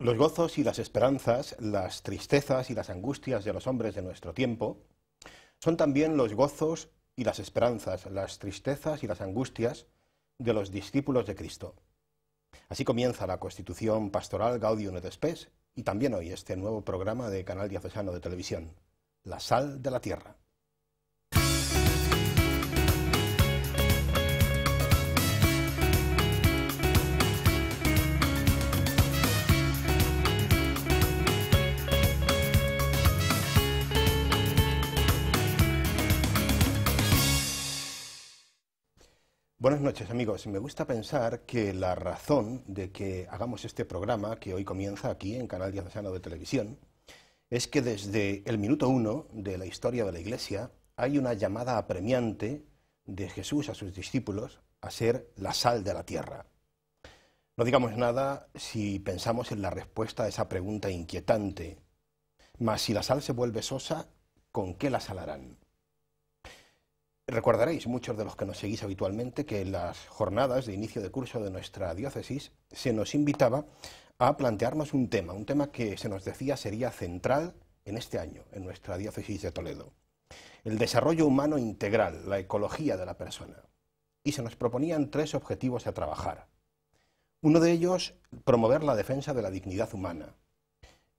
Los gozos y las esperanzas, las tristezas y las angustias de los hombres de nuestro tiempo son también los gozos y las esperanzas, las tristezas y las angustias de los discípulos de Cristo. Así comienza la Constitución Pastoral Gaudium et y también hoy este nuevo programa de Canal Diocesano de Televisión, La Sal de la Tierra. Buenas noches amigos. Me gusta pensar que la razón de que hagamos este programa, que hoy comienza aquí en Canal Diocesano de Televisión, es que desde el minuto uno de la historia de la Iglesia hay una llamada apremiante de Jesús a sus discípulos a ser la sal de la tierra. No digamos nada si pensamos en la respuesta a esa pregunta inquietante. Mas si la sal se vuelve sosa, ¿con qué la salarán? Recordaréis, muchos de los que nos seguís habitualmente, que en las jornadas de inicio de curso de nuestra diócesis se nos invitaba a plantearnos un tema, un tema que se nos decía sería central en este año, en nuestra diócesis de Toledo, el desarrollo humano integral, la ecología de la persona. Y se nos proponían tres objetivos a trabajar. Uno de ellos, promover la defensa de la dignidad humana.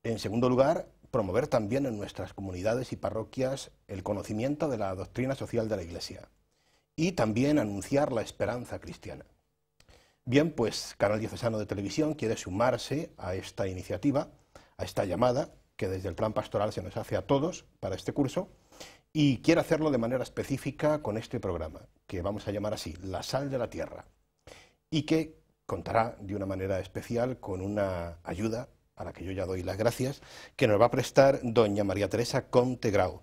En segundo lugar, promover también en nuestras comunidades y parroquias el conocimiento de la doctrina social de la Iglesia y también anunciar la esperanza cristiana. Bien, pues Canal Diocesano de Televisión quiere sumarse a esta iniciativa, a esta llamada que desde el plan pastoral se nos hace a todos para este curso y quiere hacerlo de manera específica con este programa, que vamos a llamar así, La Sal de la Tierra, y que contará de una manera especial con una ayuda a la que yo ya doy las gracias, que nos va a prestar doña María Teresa Conte Grau.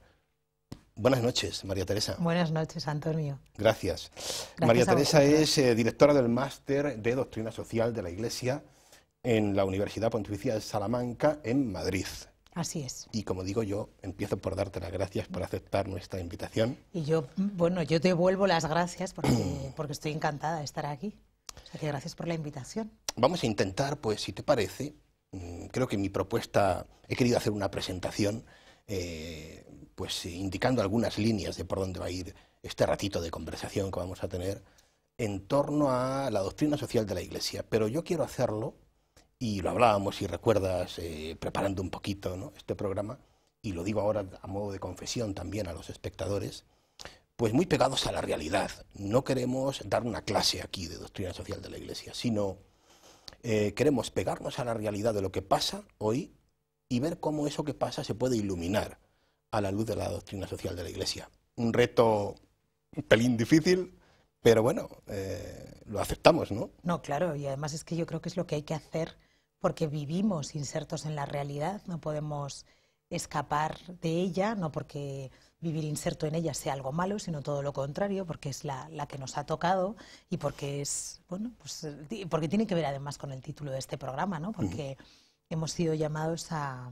Buenas noches, María Teresa. Buenas noches, Antonio. Gracias. María Teresa es eh, directora del Máster de Doctrina Social de la Iglesia en la Universidad Pontificia de Salamanca, en Madrid. Así es. Y como digo yo, empiezo por darte las gracias por aceptar nuestra invitación. Y yo, bueno, yo te vuelvo las gracias porque, porque estoy encantada de estar aquí. O sea que gracias por la invitación. Vamos a intentar, pues, si te parece, Mm, creo que mi propuesta, he querido hacer una presentación eh, pues indicando algunas líneas de por dónde va a ir este ratito de conversación que vamos a tener en torno a la doctrina social de la Iglesia. Pero yo quiero hacerlo, y lo hablábamos, y recuerdas, eh, preparando un poquito ¿no? este programa, y lo digo ahora a modo de confesión también a los espectadores, pues muy pegados a la realidad. No queremos dar una clase aquí de doctrina social de la Iglesia, sino eh, queremos pegarnos a la realidad de lo que pasa hoy y ver cómo eso que pasa se puede iluminar a la luz de la doctrina social de la Iglesia. Un reto un pelín difícil, pero bueno, eh, lo aceptamos, ¿no? No, claro, y además es que yo creo que es lo que hay que hacer porque vivimos insertos en la realidad, no podemos escapar de ella, no porque vivir inserto en ella sea algo malo, sino todo lo contrario, porque es la, que nos ha tocado y porque es, bueno, pues porque tiene que ver además con el título de este programa, ¿no? Porque hemos sido llamados a,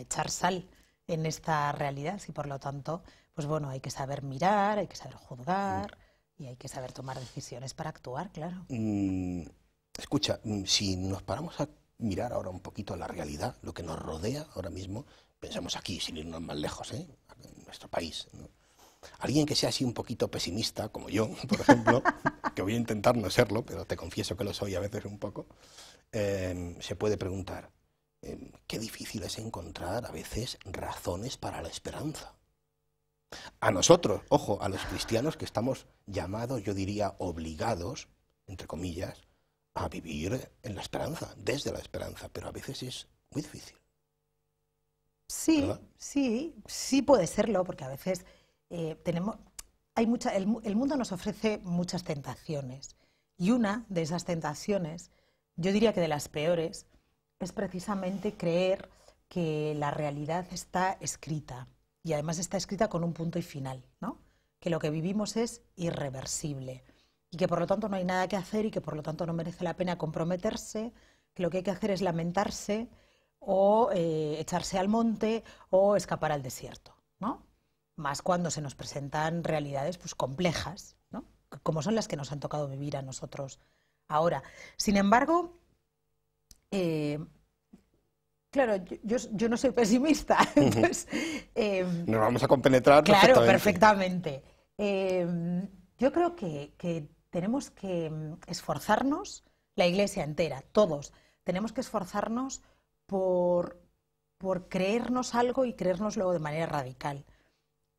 echar sal en esta realidad y por lo tanto, pues bueno, hay que saber mirar, hay que saber juzgar y hay que saber tomar decisiones para actuar, claro. Mm, escucha, mm, si nos paramos a mirar ahora un poquito a la realidad, lo que nos rodea ahora mismo, pensemos aquí, sin irnos más lejos, ¿eh? en nuestro país. Alguien que sea así un poquito pesimista, como yo, por ejemplo, que voy a intentar no serlo, pero te confieso que lo soy a veces un poco, em, se puede preguntar, em, qué difícil es encontrar a veces razones para la esperanza. A nosotros, ojo, a los cristianos que estamos llamados, yo diría, obligados, entre comillas, a vivir en la esperanza, desde la esperanza, pero a veces es muy difícil. Sí, sí, sí puede serlo, porque a veces eh, tenemos, hay mucha, el, el, mundo nos ofrece muchas tentaciones y una de esas tentaciones, yo diría que de las peores, es precisamente creer que la realidad está escrita y además está escrita con un punto y final, ¿no? Que lo que vivimos es irreversible y que por lo tanto no hay nada que hacer y que por lo tanto no merece la pena comprometerse, que lo que hay que hacer es lamentarse o eh, echarse al monte o escapar al desierto, ¿no? Más cuando se nos presentan realidades pues, complejas, ¿no? como son las que nos han tocado vivir a nosotros ahora. Sin embargo, eh, claro, yo, no soy pesimista, eh, nos vamos a compenetrar Claro, perfectamente. yo creo que, que tenemos que mm, esforzarnos, la Iglesia entera, todos, tenemos que esforzarnos por, creernos algo y creernos luego de manera radical.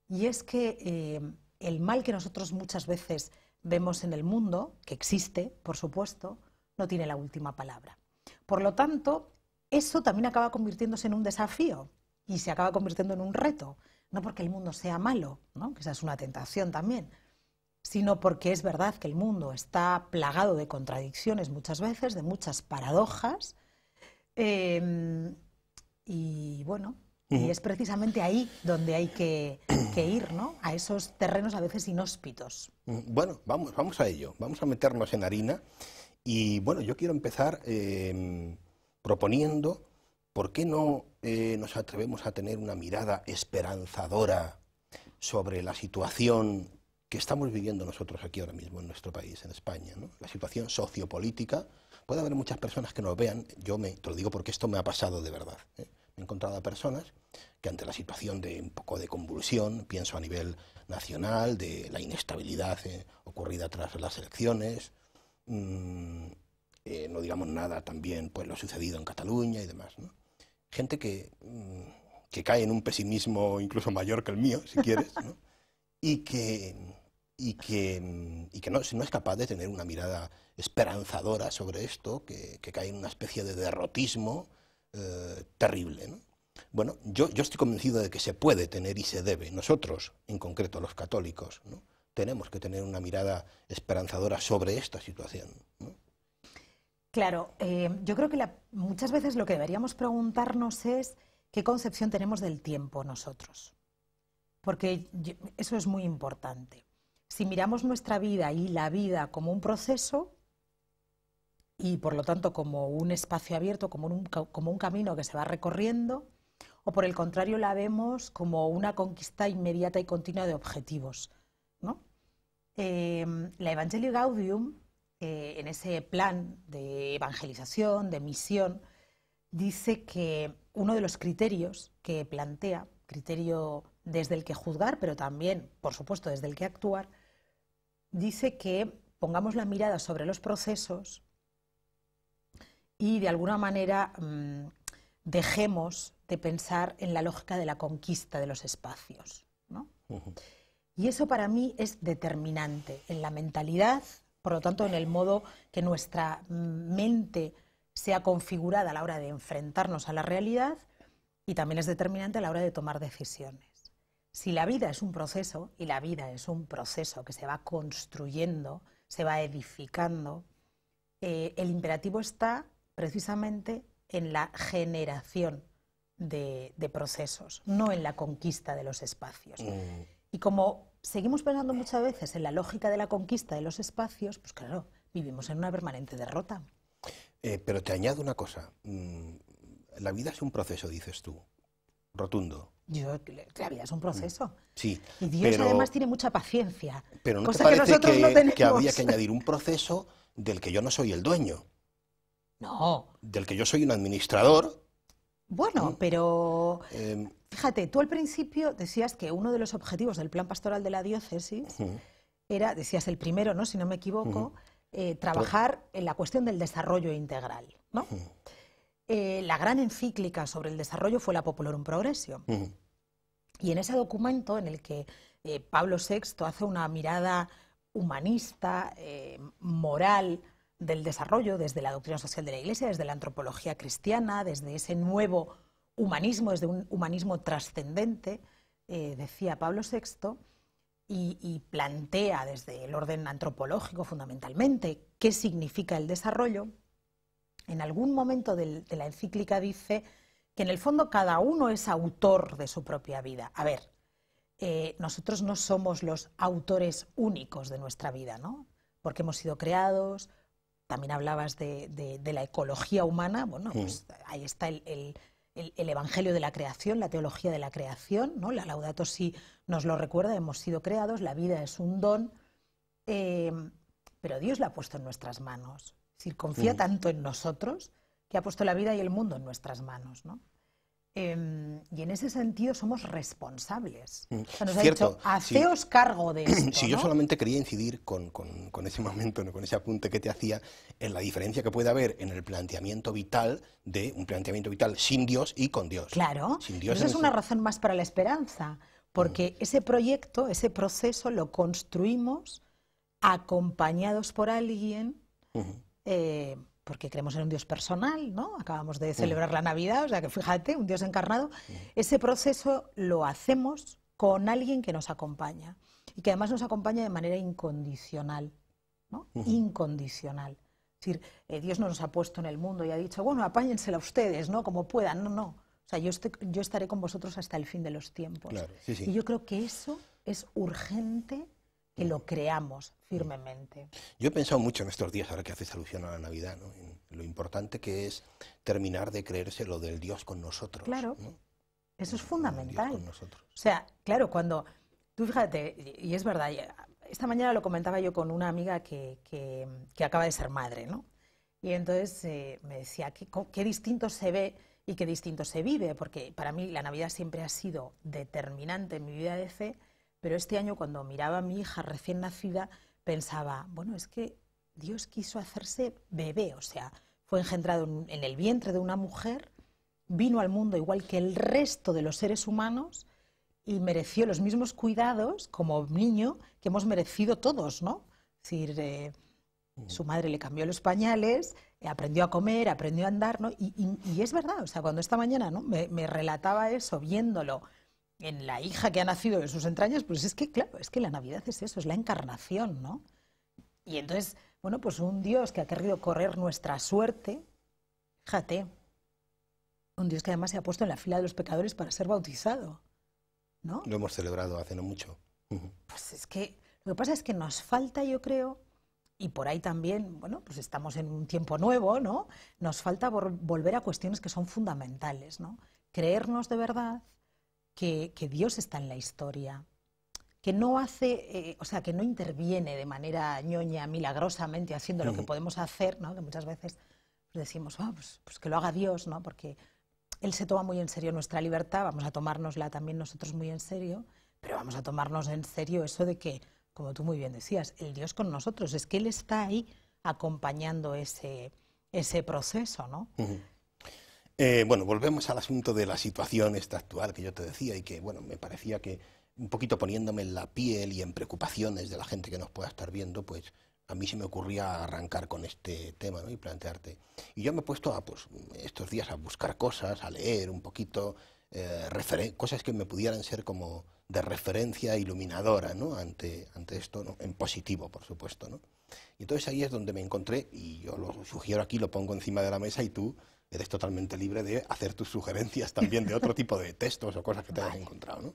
Y es que eh, el mal que nosotros muchas veces vemos en el mundo, que existe, por supuesto, no tiene la última palabra. Por lo tanto, eso también acaba convirtiéndose en un desafío y se acaba convirtiendo en un reto. No porque el mundo sea malo, ¿no? que esa es una tentación también, sino porque es verdad que el mundo está plagado de contradicciones muchas veces, de muchas paradojas, Em, y bueno, y es precisamente ahí donde hay que, ir, ¿no? A esos terrenos a veces inhóspitos. Mm, bueno, vamos, a ello. Vamos a meternos en harina. Y bueno, yo quiero empezar em, proponiendo por qué no eh, nos atrevemos a tener una mirada esperanzadora sobre la situación que estamos viviendo nosotros aquí ahora mismo en nuestro país, en España, ¿no? la situación sociopolítica Puede haber muchas personas que nos vean, yo me, te lo digo porque esto me ha pasado de verdad. ¿eh? he encontrado a personas que ante la situación de un poco de convulsión, pienso a nivel nacional, de la inestabilidad eh, ocurrida tras las elecciones, mm, eh, no digamos nada también pues lo sucedido en Cataluña y demás. Gente que, mm, que cae en un pesimismo incluso mayor que el mío, si quieres, y que y que, no, es capaz de tener una mirada esperanzadora sobre esto, que, cae en una especie de derrotismo eh, terrible. Bueno, yo, estoy convencido de que se puede tener y se debe, nosotros, en concreto los católicos, tenemos que tener una mirada esperanzadora sobre esta situación. Claro, eh, yo creo que muchas veces lo que deberíamos preguntarnos es qué concepción tenemos del tiempo nosotros, porque eso es muy importante si miramos nuestra vida y la vida como un proceso y por lo tanto como un espacio abierto, como un, camino que se va recorriendo, o por el contrario la vemos como una conquista inmediata y continua de objetivos. Em, la Evangelio Gaudium, eh, en ese plan de evangelización, de misión, dice que uno de los criterios que plantea, criterio desde el que juzgar, pero también, por supuesto, desde el que actuar, dice que pongamos la mirada sobre los procesos y de alguna manera mm, dejemos de pensar en la lógica de la conquista de los espacios. Y eso para mí es determinante en la mentalidad, por lo tanto en el modo que nuestra mente sea configurada a la hora de enfrentarnos a la realidad y también es determinante a la hora de tomar decisiones. Si la vida es un proceso, y la vida es un proceso que se va construyendo, se va edificando, eh, el imperativo está precisamente en la generación de, procesos, no en la conquista de los espacios. Mm. Y como seguimos pensando muchas veces en la lógica de la conquista de los espacios, pues claro, vivimos en una permanente derrota. Eh, pero te añado una cosa. Mm, la vida es un proceso, dices tú, rotundo. Yo, la es un proceso. Mm. Sí. Y Dios además tiene mucha paciencia. Pero no cosa parece que, nosotros que, no que habría que añadir un proceso del que yo no soy el dueño. No. Del que yo soy un administrador. Bueno, mm. pero em. fíjate, tú al principio decías que uno de los objetivos del plan pastoral de la diócesis era, decías el primero, ¿no? Si no me equivoco, eh, trabajar en la cuestión del desarrollo integral, ¿no? Eh, la gran encíclica sobre el desarrollo fue la Populorum Progressio. Y en ese documento en el que eh, Pablo VI hace una mirada humanista, eh, moral del desarrollo, desde la doctrina social de la Iglesia, desde la antropología cristiana, desde ese nuevo humanismo, desde un humanismo trascendente, decía Pablo VI, y plantea desde el orden antropológico fundamentalmente qué significa el desarrollo, en algún momento de la encíclica dice que en el fondo cada uno es autor de su propia vida. A ver, eh, nosotros no somos los autores únicos de nuestra vida, ¿no? Porque hemos sido creados, también hablabas de, la ecología humana, bueno, pues ahí está el, Evangelio de la creación, la teología de la creación, ¿no? La Laudato Si nos lo recuerda, hemos sido creados, la vida es un don, eh, pero Dios la ha puesto en nuestras manos decir, confía mm. tanto en nosotros que ha puesto la vida y el mundo en nuestras manos, ¿no? Em, y en ese sentido somos responsables. Mm. nos ha dicho, haceos cargo de esto. Si yo solamente quería incidir con, con, ese momento, con ese apunte que te hacía, en la diferencia que puede haber en el planteamiento vital de un planteamiento vital sin Dios y con Dios. Claro, sin pues Dios esa es una razón más para la esperanza, porque mm. ese proyecto, ese proceso lo construimos acompañados por alguien eh, porque creemos en un Dios personal, ¿no? Acabamos de mm. celebrar la Navidad, o sea que fíjate, un Dios encarnado. Mm. Ese proceso lo hacemos con alguien que nos acompaña y que además nos acompaña de manera incondicional, ¿no? Incondicional. Es decir, eh, Dios no nos ha puesto en el mundo y ha dicho, bueno, apáñensela ustedes, ¿no? Como puedan. No, no. O sea, yo, yo estaré con vosotros hasta el fin de los tiempos. Y yo creo que eso es urgente que lo creamos firmemente. Yo he pensado mucho en estos días, ahora que haces alusión a la Navidad, en lo importante que es terminar de creerse lo del Dios con nosotros. Claro, eso es fundamental. nosotros. O sea, claro, cuando tú fíjate, y es verdad, esta mañana lo comentaba yo con una amiga que, que, acaba de ser madre, ¿no? Y entonces eh, me decía, ¿qué, qué distinto se ve y qué distinto se vive, porque para mí la Navidad siempre ha sido determinante en mi vida de fe pero este año cuando miraba a mi hija recién nacida, pensaba, bueno, es que Dios quiso hacerse bebé, o sea, fue engendrado en el vientre de una mujer, vino al mundo igual que el resto de los seres humanos y mereció los mismos cuidados como niño que hemos merecido todos, ¿no? Es decir, eh, mm. su madre le cambió los pañales, eh, aprendió a comer, aprendió a andar, ¿no? Y, es verdad, o sea, cuando esta mañana ¿no? me relataba eso, viéndolo en la hija que ha nacido de sus entrañas, pues es que, claro, es que la Navidad es eso, es la encarnación, ¿no? Y entonces, bueno, pues un Dios que ha querido correr nuestra suerte, fíjate, un Dios que además se ha puesto en la fila de los pecadores para ser bautizado, ¿no? Lo hemos celebrado hace no mucho. Pues es que lo que pasa es que nos falta, yo creo, y por ahí también, bueno, pues estamos en un tiempo nuevo, ¿no? Nos falta volver a cuestiones que son fundamentales, ¿no? Creernos de verdad que, Dios está en la historia, que no hace, eh, o sea, que no interviene de manera ñoña, milagrosamente, haciendo lo que mm. podemos hacer, ¿no? que muchas veces decimos, vamos, ah, pues, pues, que lo haga Dios, ¿no? porque Él se toma muy en serio nuestra libertad, vamos a tomárnosla también nosotros muy en serio, pero vamos a tomarnos en serio eso de que, como tú muy bien decías, el Dios con nosotros, es que Él está ahí acompañando ese, ese proceso, ¿no? Eh, bueno, volvemos al asunto de la situación esta actual que yo te decía y que, bueno, me parecía que un poquito poniéndome en la piel y en preocupaciones de la gente que nos pueda estar viendo, pues a mí se me ocurría arrancar con este tema y plantearte. Y yo me he puesto pues, estos días a buscar cosas, a leer un poquito, eh, cosas que me pudieran ser como de referencia iluminadora ante, esto, en positivo, por supuesto. Y entonces ahí es donde me encontré, y yo lo sugiero aquí, lo pongo encima de la mesa y tú eres totalmente libre de hacer tus sugerencias también de otro tipo de textos o cosas que te hayas encontrado. ¿no?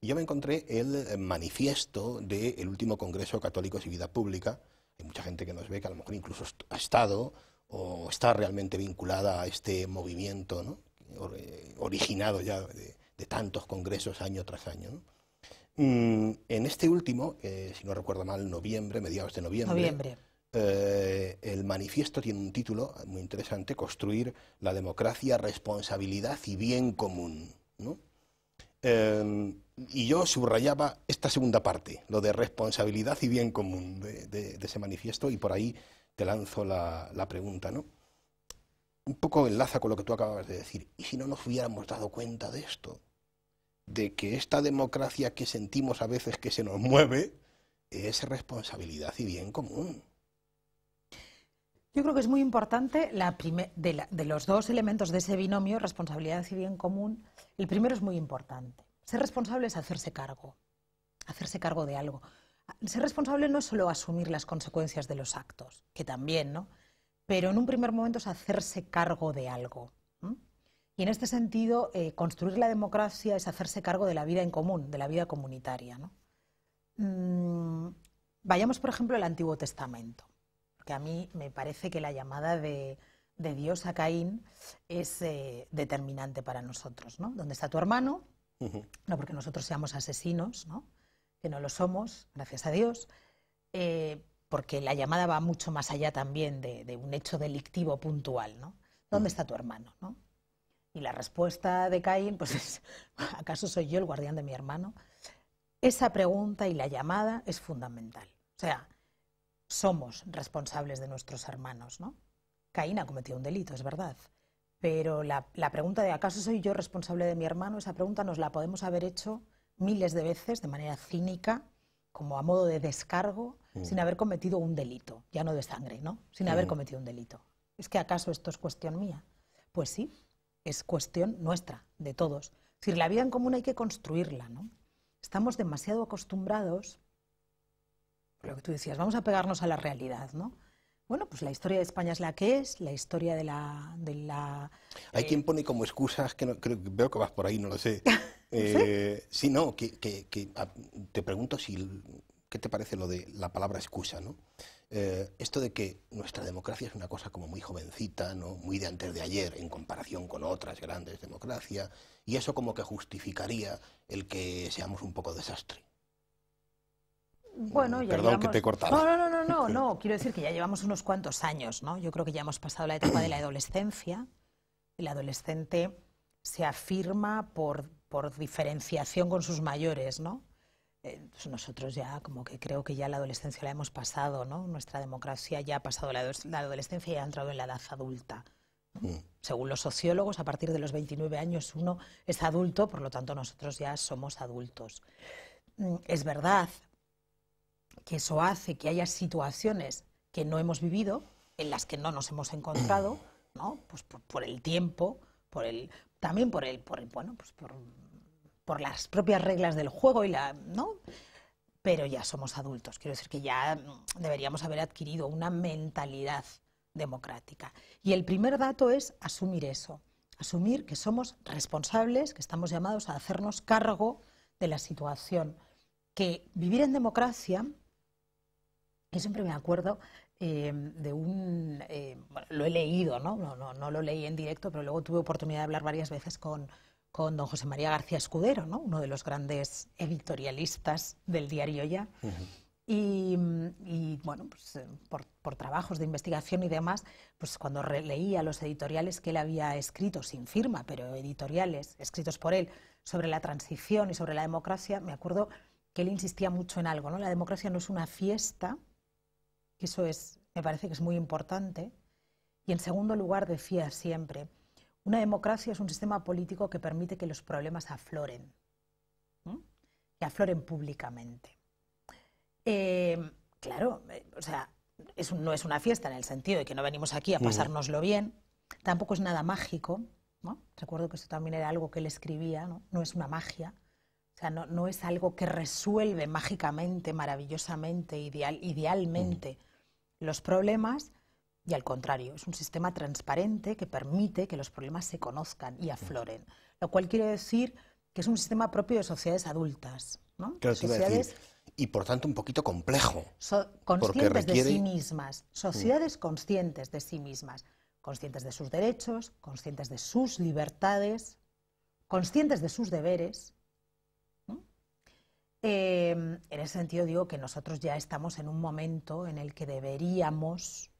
Y yo me encontré el eh, manifiesto del último Congreso Católicos y Vida Pública. Hay mucha gente que nos ve que a lo mejor incluso ha estado o está realmente vinculada a este movimiento ¿no? Eh, originado ya de, tantos congresos año tras año. Mm, en este último, eh, si no recuerdo mal, noviembre, mediados de noviembre, noviembre eh, el manifiesto tiene un título muy interesante, Construir la democracia, responsabilidad y bien común. ¿no? Em, y yo subrayaba esta segunda parte, lo de responsabilidad y bien común de, ese manifiesto, y por ahí te lanzo la, la pregunta. ¿no? Un poco enlaza con lo que tú acabas de decir. ¿Y si no nos hubiéramos dado cuenta de esto? De que esta democracia que sentimos a veces que se nos mueve es responsabilidad y bien común. Yo creo que es muy importante de, los dos elementos de ese binomio, responsabilidad y bien común. El primero es muy importante. Ser responsable es hacerse cargo, hacerse cargo de algo. Ser responsable no es solo asumir las consecuencias de los actos, que también, ¿no? Pero en un primer momento es hacerse cargo de algo. Y en este sentido, eh, construir la democracia es hacerse cargo de la vida en común, de la vida comunitaria. Mm, vayamos, por ejemplo, al Antiguo Testamento que a mí me parece que la llamada de, Dios a Caín es eh, determinante para nosotros, ¿no? ¿Dónde está tu hermano? No porque nosotros seamos asesinos, ¿no? Que no lo somos, gracias a Dios, eh, porque la llamada va mucho más allá también de, un hecho delictivo puntual, ¿no? ¿Dónde está tu hermano? Y la respuesta de Caín, pues es, ¿acaso soy yo el guardián de mi hermano? Esa pregunta y la llamada es fundamental. O sea, somos responsables de nuestros hermanos, ¿no? Caín ha cometido un delito, es verdad. Pero la, pregunta de ¿acaso soy yo responsable de mi hermano? Esa pregunta nos la podemos haber hecho miles de veces de manera cínica, como a modo de descargo, mm. sin haber cometido un delito, ya no de sangre, ¿no? Sin haber mm. cometido un delito. ¿Es que acaso esto es cuestión mía? Pues sí, es cuestión nuestra, de todos. decir, la vida en común hay que construirla, ¿no? Estamos demasiado acostumbrados lo que tú decías, vamos a pegarnos a la realidad, Bueno, pues la historia de España es la que es, la historia de la... De la Hay eh, quien pone como excusas, que no, creo, veo que vas por ahí, no lo sé. eh, ¿Sí? no, que, te pregunto si... ¿Qué te parece lo de la palabra excusa, no? Eh, esto de que nuestra democracia es una cosa como muy jovencita, ¿no? muy de antes de ayer en comparación con otras grandes democracias, y eso como que justificaría el que seamos un poco desastre. Bueno, Perdón que te he cortado. No, no, no, no, no, quiero decir que ya llevamos unos cuantos años, ¿no? Yo creo que ya hemos pasado la etapa de la adolescencia. El adolescente se afirma por, diferenciación con sus mayores, ¿no? nosotros ya, como que creo que ya la adolescencia la hemos pasado, ¿no? Nuestra democracia ya ha pasado la, adolescencia y ha entrado en la edad adulta. Mm. Según los sociólogos, a partir de los 29 años uno es adulto, por lo tanto nosotros ya somos adultos. Mm, es verdad, que eso hace que haya situaciones que no hemos vivido, en las que no nos hemos encontrado, ¿no? Pues por, el tiempo, por el, también por el, por pues por, por, las propias reglas del juego y la, ¿no? Pero ya somos adultos, quiero decir que ya mm, deberíamos haber adquirido una mentalidad democrática. Y el primer dato es asumir eso, asumir que somos responsables, que estamos llamados a hacernos cargo de la situación, que vivir en democracia yo siempre me acuerdo eh, de un, eh, lo he leído, ¿no? No, ¿no? lo leí en directo, pero luego tuve oportunidad de hablar varias veces con, con don José María García Escudero, ¿no? uno de los grandes editorialistas del diario Ya. y, y, bueno, pues, eh, por, trabajos de investigación y demás, pues cuando leía los editoriales que él había escrito, sin firma, pero editoriales escritos por él, sobre la transición y sobre la democracia, me acuerdo que él insistía mucho en algo, ¿no? La democracia no es una fiesta, eso es, me parece que es muy importante. Y en segundo lugar, decía siempre, una democracia es un sistema político que permite que los problemas afloren, que afloren públicamente. Eh, claro, o sea, no es una fiesta en el sentido de que no venimos aquí a pasárnoslo bien, tampoco es nada mágico, recuerdo que eso también era algo que él escribía, no es una magia, o sea, no, es algo que resuelve mágicamente, maravillosamente, ideal, idealmente mm. los problemas, y al contrario, es un sistema transparente que permite que los problemas se conozcan y afloren. Lo cual quiere decir que es un sistema propio de sociedades adultas. ¿no? sociedades y por tanto un poquito complejo. conscientes de sí mismas, mm. sociedades conscientes de sí mismas, conscientes de sus derechos, conscientes de sus libertades, conscientes de sus deberes Em, en ese sentido digo que nosotros ya estamos en un momento en el que deberíamos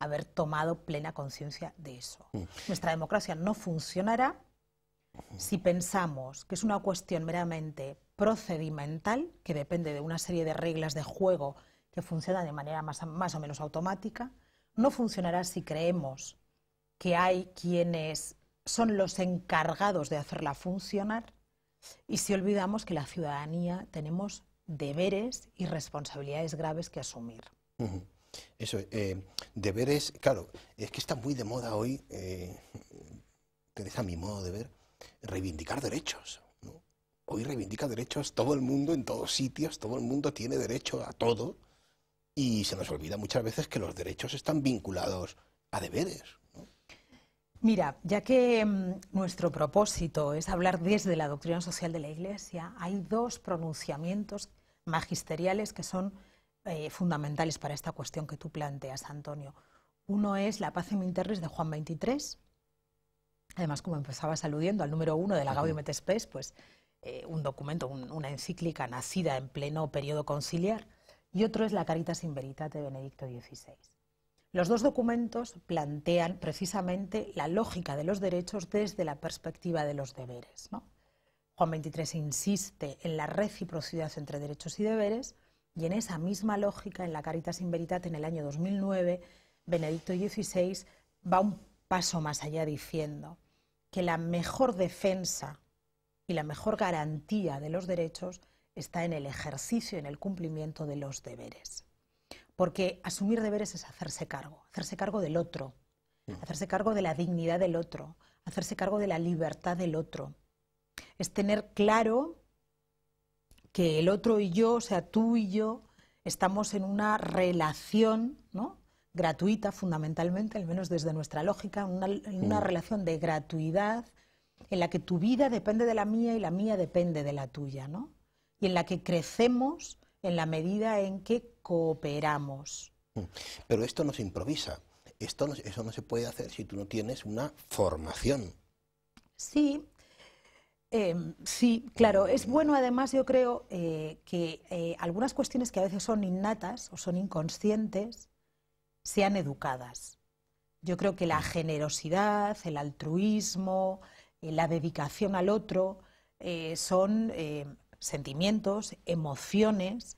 haber tomado plena conciencia de eso. Mm. Nuestra democracia no funcionará si pensamos que es una cuestión meramente procedimental, que depende de una serie de reglas de juego que funcionan de manera más o menos automática, no funcionará si creemos que hay quienes son los encargados de hacerla funcionar y si olvidamos que la ciudadanía tenemos deberes y responsabilidades graves que asumir. Eso, eh, deberes, claro, es que está muy de moda hoy, eh, a mi modo de ver, reivindicar derechos. Hoy reivindica derechos todo el mundo, en todos sitios, todo el mundo tiene derecho a todo y se nos olvida muchas veces que los derechos están vinculados a deberes. Mira, ya que mm, nuestro propósito es hablar desde la doctrina social de la Iglesia, hay dos pronunciamientos magisteriales que son eh, fundamentales para esta cuestión que tú planteas, Antonio. Uno es la paz en interés de Juan 23. Además, como empezabas aludiendo al número uno de la Gaudium et pues eh, un documento, una encíclica nacida en pleno periodo conciliar. Y otro es la Caritas in Veritate de Benedicto XVI. Los dos documentos plantean precisamente la lógica de los derechos desde la perspectiva de los deberes. Juan XXIII insiste en la reciprocidad entre derechos y deberes y en esa misma lógica, en la Caritas in Veritate, en el año 2009, Benedicto XVI va un paso más allá diciendo que la mejor defensa y la mejor garantía de los derechos está en el ejercicio, en el cumplimiento de los deberes. Porque asumir deberes es hacerse cargo, hacerse cargo del otro, mm. hacerse cargo de la dignidad del otro, hacerse cargo de la libertad del otro. Es tener claro que el otro y yo, o sea, tú y yo, estamos en una relación ¿no? gratuita, fundamentalmente, al menos desde nuestra lógica, una, en una mm. relación de gratuidad en la que tu vida depende de la mía y la mía depende de la tuya, ¿no? Y en la que crecemos en la medida en que cooperamos. Mm. Pero esto no se improvisa, esto eso no se puede hacer si tú no tienes una formación. Sí, em, sí, claro, es bueno además yo creo eh, que eh, algunas cuestiones que a veces son innatas o son inconscientes sean educadas. Yo creo que la mm. generosidad, el altruismo, eh, la dedicación al otro son sentimientos, emociones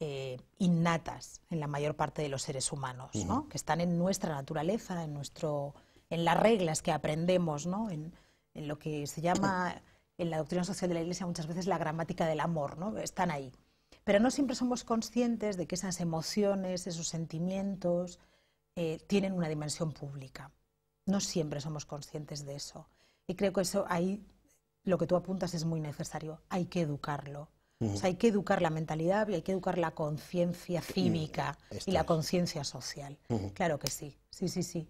eh, innatas en la mayor parte de los seres humanos, que están en nuestra naturaleza, en, nuestro, en las reglas que aprendemos, ¿no? en, lo que se llama en la doctrina social de la Iglesia muchas veces la gramática del amor, ¿no? están ahí. Pero no siempre somos conscientes de que esas emociones, esos sentimientos, eh, tienen una dimensión pública. No siempre somos conscientes de eso. Y creo que eso ahí lo que tú apuntas es muy necesario. Hay que educarlo. hay que educar la mentalidad y hay que educar la conciencia cívica y la conciencia social. Claro que sí, sí, sí, sí.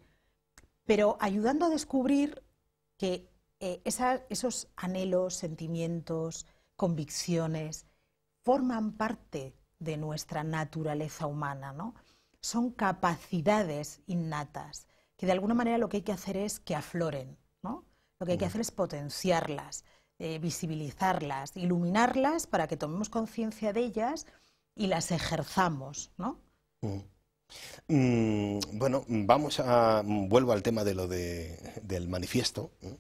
Pero ayudando a descubrir que eh, esos anhelos, sentimientos, convicciones forman parte de nuestra naturaleza humana, ¿no? Son capacidades innatas que de alguna manera lo que hay que hacer es que afloren, lo que hay que mm. hacer es potenciarlas, eh, visibilizarlas, iluminarlas para que tomemos conciencia de ellas y las ejerzamos, ¿no? Mm. Mm, bueno, vamos a vuelvo al tema de lo del manifiesto, ¿eh?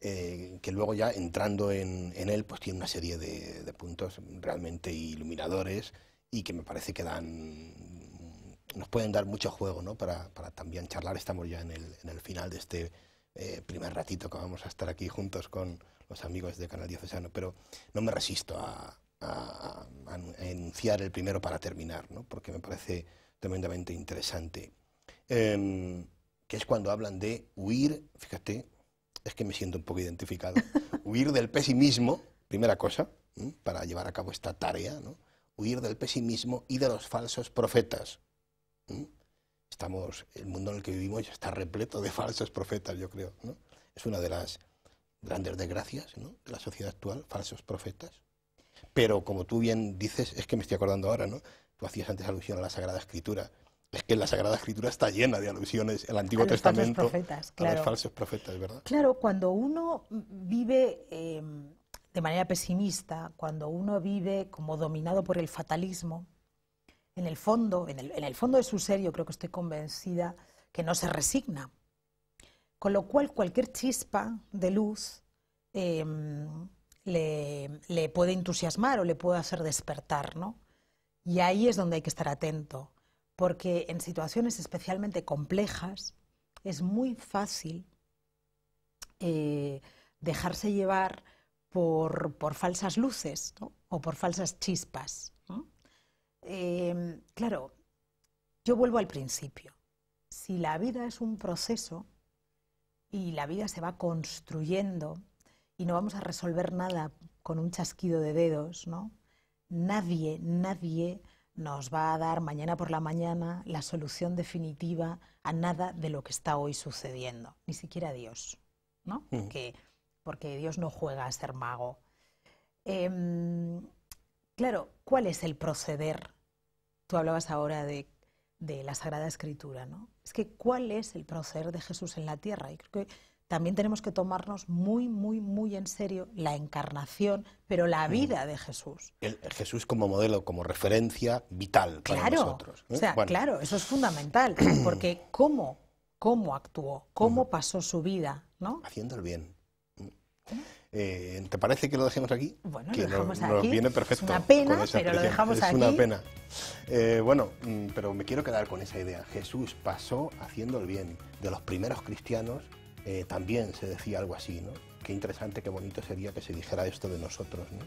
Eh, que luego ya entrando en, él, pues tiene una serie de, puntos realmente iluminadores y que me parece que dan nos pueden dar mucho juego, ¿no? Para, para también charlar. Estamos ya en el final de este eh, primer ratito que vamos a estar aquí juntos con los amigos de Canal Diocesano, pero no me resisto a, enunciar el primero para terminar, ¿no? porque me parece tremendamente interesante, em, que es cuando hablan de huir, fíjate, es que me siento un poco identificado, huir del pesimismo, primera cosa, para llevar a cabo esta tarea, ¿no? huir del pesimismo y de los falsos profetas. Estamos, el mundo en el que vivimos está repleto de falsos profetas, yo creo. Es una de las grandes desgracias de la sociedad actual, falsos profetas. Pero como tú bien dices, es que me estoy acordando ahora, ¿no? Tú hacías antes alusión a la Sagrada Escritura. Es que la Sagrada Escritura está llena de alusiones, el Antiguo Testamento, claro. falsos profetas, ¿verdad? Claro, cuando uno vive eh, de manera pesimista, cuando uno vive como dominado por el fatalismo, en el fondo, de su ser, yo creo que estoy convencida que no se resigna. Con lo cual, cualquier chispa de luz em, le, puede entusiasmar o le puede hacer despertar, Y ahí es donde hay que estar atento, porque en situaciones especialmente complejas es muy fácil eh, dejarse llevar por, falsas luces o por falsas chispas. Em, claro, yo vuelvo al principio. Si la vida es un proceso y la vida se va construyendo y no vamos a resolver nada con un chasquido de dedos, ¿no? Nadie, nadie nos va a dar mañana por la mañana la solución definitiva a nada de lo que está hoy sucediendo, ni siquiera Dios, ¿no? Mm. Porque, Dios no juega a ser mago. Em, claro, ¿cuál es el proceder Tú hablabas ahora de, de, la Sagrada Escritura, ¿no? Es que cuál es el proceder de Jesús en la tierra. Y creo que también tenemos que tomarnos muy, muy, muy en serio la encarnación, pero la mm. vida de Jesús. El, Jesús como modelo, como referencia vital para nosotros. ¿eh? O sea, claro, eso es fundamental, porque cómo, cómo actuó, cómo mm. pasó su vida, ¿no? Haciendo el bien. Eh, ¿Te parece que lo dejemos aquí? Bueno, lo dejamos viene perfecto. Es una pena, pero eh, lo dejamos aquí. Es una pena. bueno, mm, pero me quiero quedar con esa idea. Jesús pasó haciendo el bien. De los primeros cristianos eh, también se decía algo así, ¿no? Qué interesante, qué bonito sería que se dijera esto de nosotros, ¿no?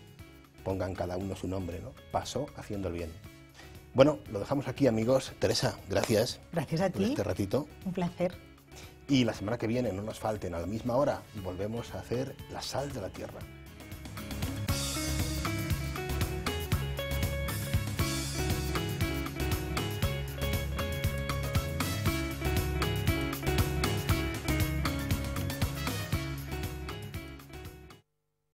Pongan cada uno su nombre, ¿no? Pasó haciendo el bien. Bueno, lo dejamos aquí, amigos. Teresa, gracias. Gracias a ti. Este ratito. Un placer. Y la semana que viene, no nos falten, a la misma hora, volvemos a hacer la sal de la tierra.